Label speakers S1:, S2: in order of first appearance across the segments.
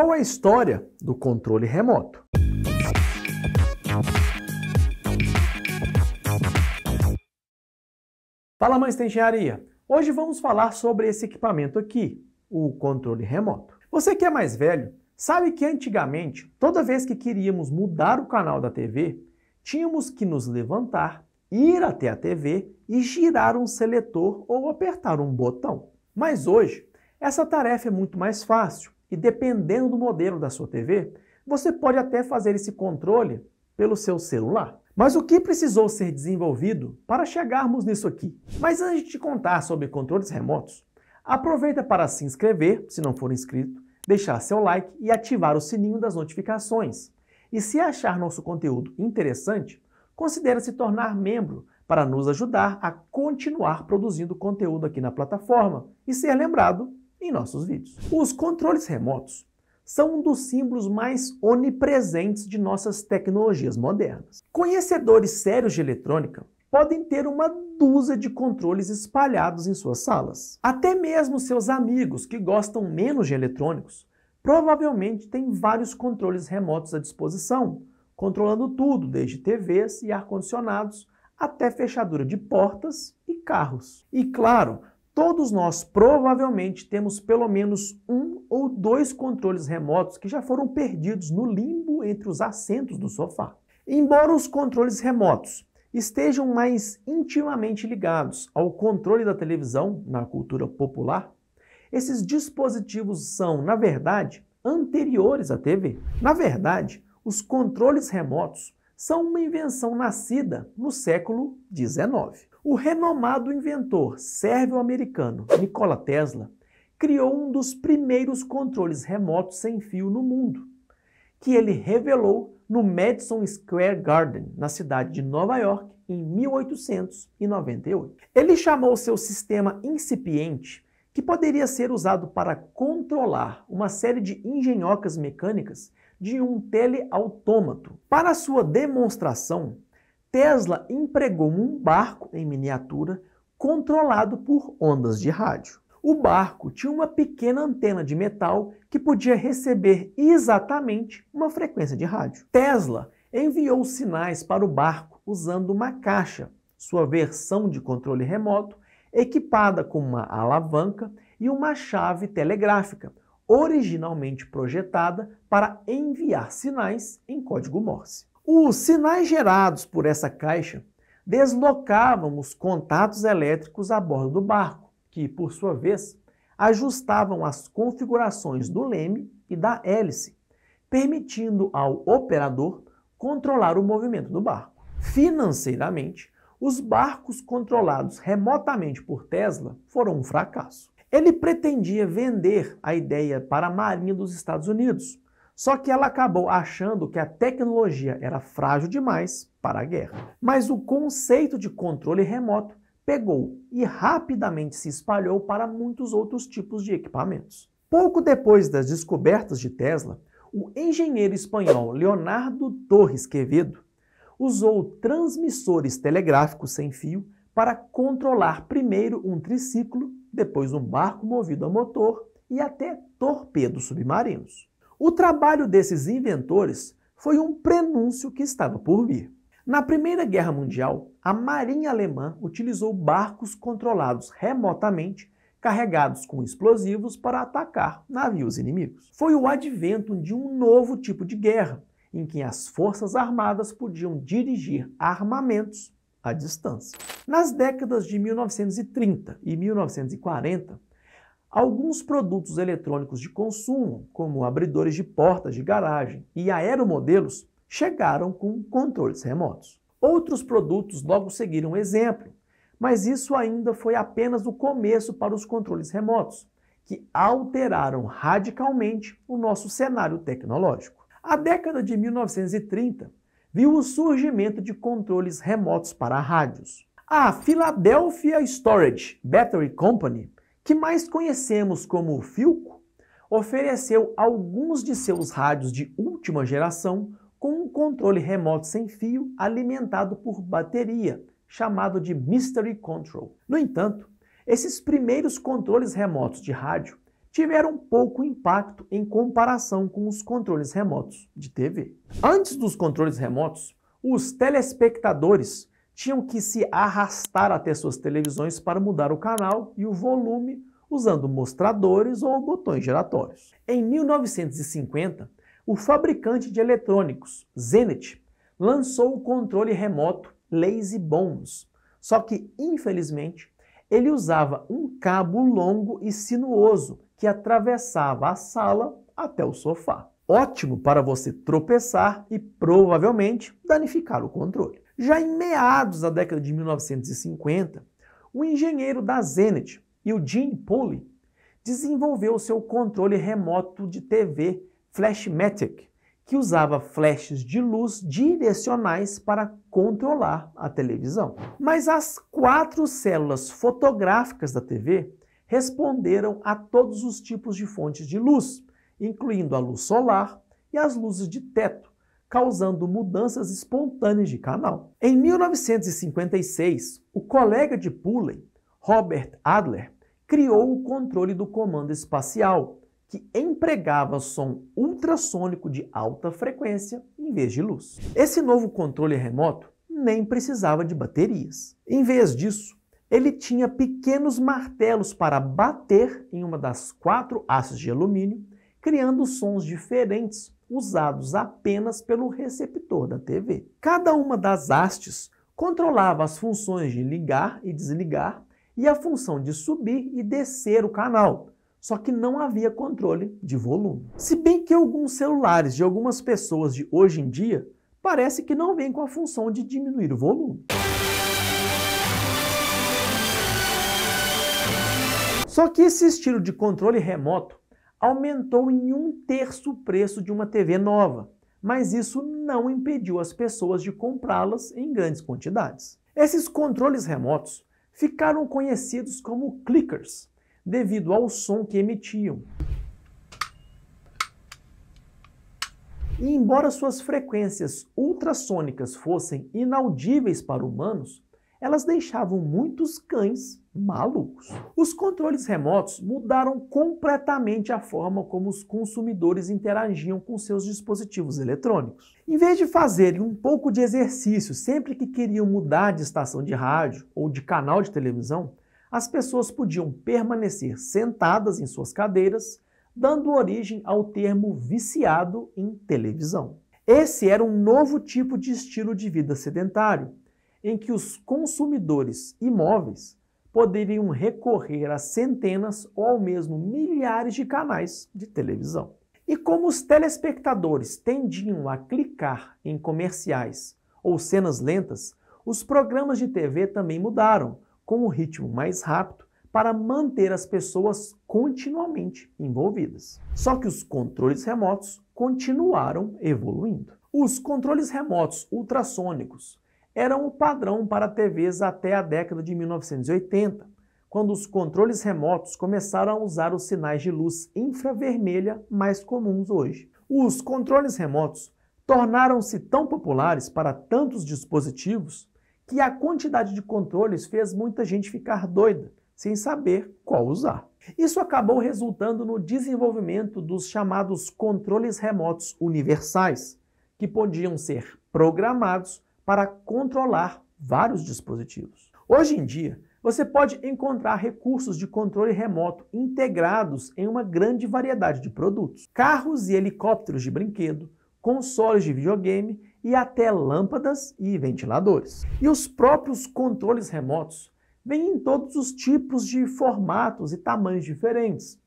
S1: Qual é a história do controle remoto? Fala, mães da engenharia! Hoje vamos falar sobre esse equipamento aqui, o controle remoto. Você que é mais velho, sabe que antigamente, toda vez que queríamos mudar o canal da TV, tínhamos que nos levantar, ir até a TV e girar um seletor ou apertar um botão. Mas hoje, essa tarefa é muito mais fácil e dependendo do modelo da sua TV, você pode até fazer esse controle pelo seu celular. Mas o que precisou ser desenvolvido para chegarmos nisso aqui? Mas antes de te contar sobre controles remotos, aproveita para se inscrever, se não for inscrito, deixar seu like e ativar o sininho das notificações. E se achar nosso conteúdo interessante, considere se tornar membro para nos ajudar a continuar produzindo conteúdo aqui na plataforma e ser lembrado em nossos vídeos. Os controles remotos são um dos símbolos mais onipresentes de nossas tecnologias modernas. Conhecedores sérios de eletrônica podem ter uma dúzia de controles espalhados em suas salas. Até mesmo seus amigos que gostam menos de eletrônicos provavelmente têm vários controles remotos à disposição, controlando tudo, desde TVs e ar-condicionados até fechadura de portas e carros. E claro, Todos nós provavelmente temos pelo menos um ou dois controles remotos que já foram perdidos no limbo entre os assentos do sofá. Embora os controles remotos estejam mais intimamente ligados ao controle da televisão na cultura popular, esses dispositivos são, na verdade, anteriores à TV. Na verdade, os controles remotos são uma invenção nascida no século XIX. O renomado inventor sérvio-americano Nikola Tesla criou um dos primeiros controles remotos sem fio no mundo, que ele revelou no Madison Square Garden, na cidade de Nova York, em 1898. Ele chamou seu sistema incipiente, que poderia ser usado para controlar uma série de engenhocas mecânicas, de um teleautômato. Para sua demonstração, Tesla empregou um barco em miniatura controlado por ondas de rádio. O barco tinha uma pequena antena de metal que podia receber exatamente uma frequência de rádio. Tesla enviou sinais para o barco usando uma caixa, sua versão de controle remoto, equipada com uma alavanca e uma chave telegráfica, originalmente projetada para enviar sinais em código Morse. Os sinais gerados por essa caixa deslocavam os contatos elétricos a bordo do barco, que, por sua vez, ajustavam as configurações do leme e da hélice, permitindo ao operador controlar o movimento do barco. Financeiramente, os barcos controlados remotamente por Tesla foram um fracasso. Ele pretendia vender a ideia para a Marinha dos Estados Unidos, só que ela acabou achando que a tecnologia era frágil demais para a guerra. Mas o conceito de controle remoto pegou e rapidamente se espalhou para muitos outros tipos de equipamentos. Pouco depois das descobertas de Tesla, o engenheiro espanhol Leonardo Torres Quevedo usou transmissores telegráficos sem fio para controlar primeiro um triciclo, depois um barco movido a motor e até torpedos submarinos. O trabalho desses inventores foi um prenúncio que estava por vir. Na Primeira Guerra Mundial, a Marinha Alemã utilizou barcos controlados remotamente carregados com explosivos para atacar navios inimigos. Foi o advento de um novo tipo de guerra, em que as forças armadas podiam dirigir armamentos à distância. Nas décadas de 1930 e 1940, Alguns produtos eletrônicos de consumo, como abridores de portas de garagem e aeromodelos, chegaram com controles remotos. Outros produtos logo seguiram o exemplo, mas isso ainda foi apenas o começo para os controles remotos, que alteraram radicalmente o nosso cenário tecnológico. A década de 1930 viu o surgimento de controles remotos para rádios. A Philadelphia Storage Battery Company que mais conhecemos como Philco, ofereceu alguns de seus rádios de última geração com um controle remoto sem fio alimentado por bateria, chamado de Mystery Control. No entanto, esses primeiros controles remotos de rádio tiveram pouco impacto em comparação com os controles remotos de TV. Antes dos controles remotos, os telespectadores tinham que se arrastar até suas televisões para mudar o canal e o volume usando mostradores ou botões giratórios. Em 1950, o fabricante de eletrônicos, Zenith, lançou o controle remoto Lazy Bones, só que, infelizmente, ele usava um cabo longo e sinuoso que atravessava a sala até o sofá. Ótimo para você tropeçar e provavelmente danificar o controle. Já em meados da década de 1950, o engenheiro da Zenit, Eugene Pulley, desenvolveu seu controle remoto de TV Flashmatic, que usava flashes de luz direcionais para controlar a televisão. Mas as quatro células fotográficas da TV responderam a todos os tipos de fontes de luz, incluindo a luz solar e as luzes de teto, causando mudanças espontâneas de canal. Em 1956, o colega de Pulley, Robert Adler, criou o controle do comando espacial, que empregava som ultrassônico de alta frequência em vez de luz. Esse novo controle remoto nem precisava de baterias. Em vez disso, ele tinha pequenos martelos para bater em uma das quatro hastes de alumínio, criando sons diferentes usados apenas pelo receptor da TV. Cada uma das hastes controlava as funções de ligar e desligar e a função de subir e descer o canal, só que não havia controle de volume. Se bem que alguns celulares de algumas pessoas de hoje em dia parece que não vêm com a função de diminuir o volume. Só que esse estilo de controle remoto aumentou em um terço o preço de uma TV nova, mas isso não impediu as pessoas de comprá-las em grandes quantidades. Esses controles remotos ficaram conhecidos como clickers, devido ao som que emitiam. E embora suas frequências ultrassônicas fossem inaudíveis para humanos, elas deixavam muitos cães malucos. Os controles remotos mudaram completamente a forma como os consumidores interagiam com seus dispositivos eletrônicos. Em vez de fazerem um pouco de exercício sempre que queriam mudar de estação de rádio ou de canal de televisão, as pessoas podiam permanecer sentadas em suas cadeiras, dando origem ao termo viciado em televisão. Esse era um novo tipo de estilo de vida sedentário, em que os consumidores imóveis poderiam recorrer a centenas ou ao mesmo milhares de canais de televisão. E como os telespectadores tendiam a clicar em comerciais ou cenas lentas, os programas de TV também mudaram, com um ritmo mais rápido para manter as pessoas continuamente envolvidas. Só que os controles remotos continuaram evoluindo. Os controles remotos ultrassônicos eram o padrão para TVs até a década de 1980, quando os controles remotos começaram a usar os sinais de luz infravermelha mais comuns hoje. Os controles remotos tornaram-se tão populares para tantos dispositivos que a quantidade de controles fez muita gente ficar doida, sem saber qual usar. Isso acabou resultando no desenvolvimento dos chamados controles remotos universais, que podiam ser programados para controlar vários dispositivos. Hoje em dia, você pode encontrar recursos de controle remoto integrados em uma grande variedade de produtos: carros e helicópteros de brinquedo, consoles de videogame e até lâmpadas e ventiladores. E os próprios controles remotos vêm em todos os tipos de formatos e tamanhos diferentes,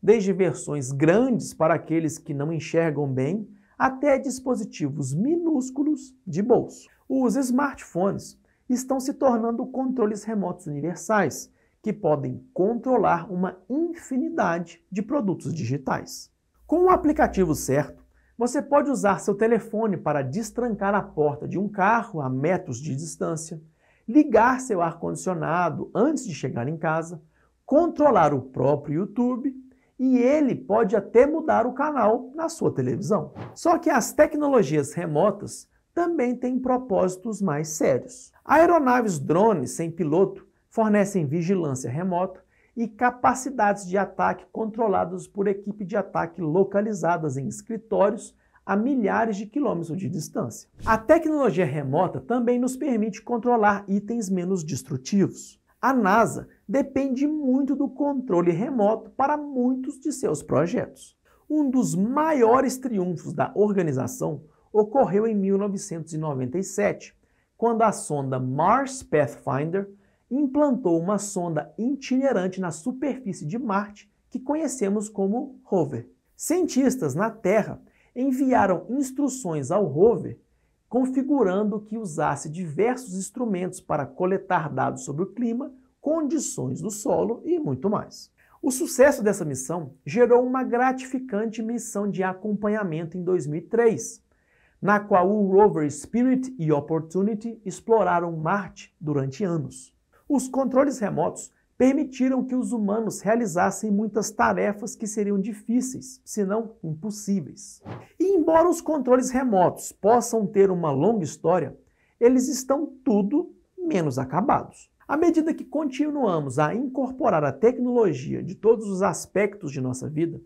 S1: desde versões grandes para aqueles que não enxergam bem até dispositivos minúsculos de bolso. Os smartphones estão se tornando controles remotos universais que podem controlar uma infinidade de produtos digitais. Com o aplicativo certo, você pode usar seu telefone para destrancar a porta de um carro a metros de distância, ligar seu ar-condicionado antes de chegar em casa, controlar o próprio YouTube e ele pode até mudar o canal na sua televisão. Só que as tecnologias remotas também têm propósitos mais sérios. Aeronaves drones sem piloto fornecem vigilância remota e capacidades de ataque controladas por equipe de ataque localizadas em escritórios a milhares de quilômetros de distância. A tecnologia remota também nos permite controlar itens menos destrutivos. A NASA depende muito do controle remoto para muitos de seus projetos. Um dos maiores triunfos da organização ocorreu em 1997, quando a sonda Mars Pathfinder implantou uma sonda itinerante na superfície de Marte que conhecemos como rover. Cientistas na Terra enviaram instruções ao rover configurando que usasse diversos instrumentos para coletar dados sobre o clima, condições do solo e muito mais. O sucesso dessa missão gerou uma gratificante missão de acompanhamento em 2003, na qual o rover Spirit e Opportunity exploraram Marte durante anos. Os controles remotos permitiram que os humanos realizassem muitas tarefas que seriam difíceis, se não impossíveis. E embora os controles remotos possam ter uma longa história, eles estão tudo menos acabados. À medida que continuamos a incorporar a tecnologia de todos os aspectos de nossa vida,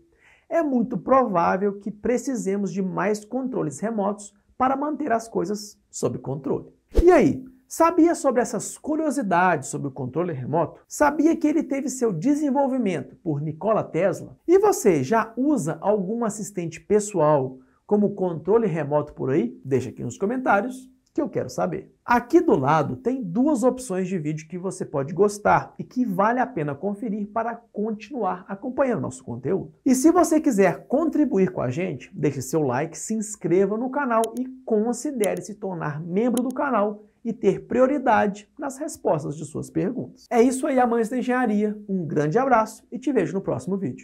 S1: é muito provável que precisemos de mais controles remotos para manter as coisas sob controle. E aí, sabia sobre essas curiosidades sobre o controle remoto? Sabia que ele teve seu desenvolvimento por Nikola Tesla? E você já usa algum assistente pessoal como controle remoto por aí? Deixa aqui nos comentários que eu quero saber. Aqui do lado tem duas opções de vídeo que você pode gostar e que vale a pena conferir para continuar acompanhando nosso conteúdo. E se você quiser contribuir com a gente, deixe seu like, se inscreva no canal e considere se tornar membro do canal e ter prioridade nas respostas de suas perguntas. É isso aí, amantes da engenharia. Um grande abraço e te vejo no próximo vídeo.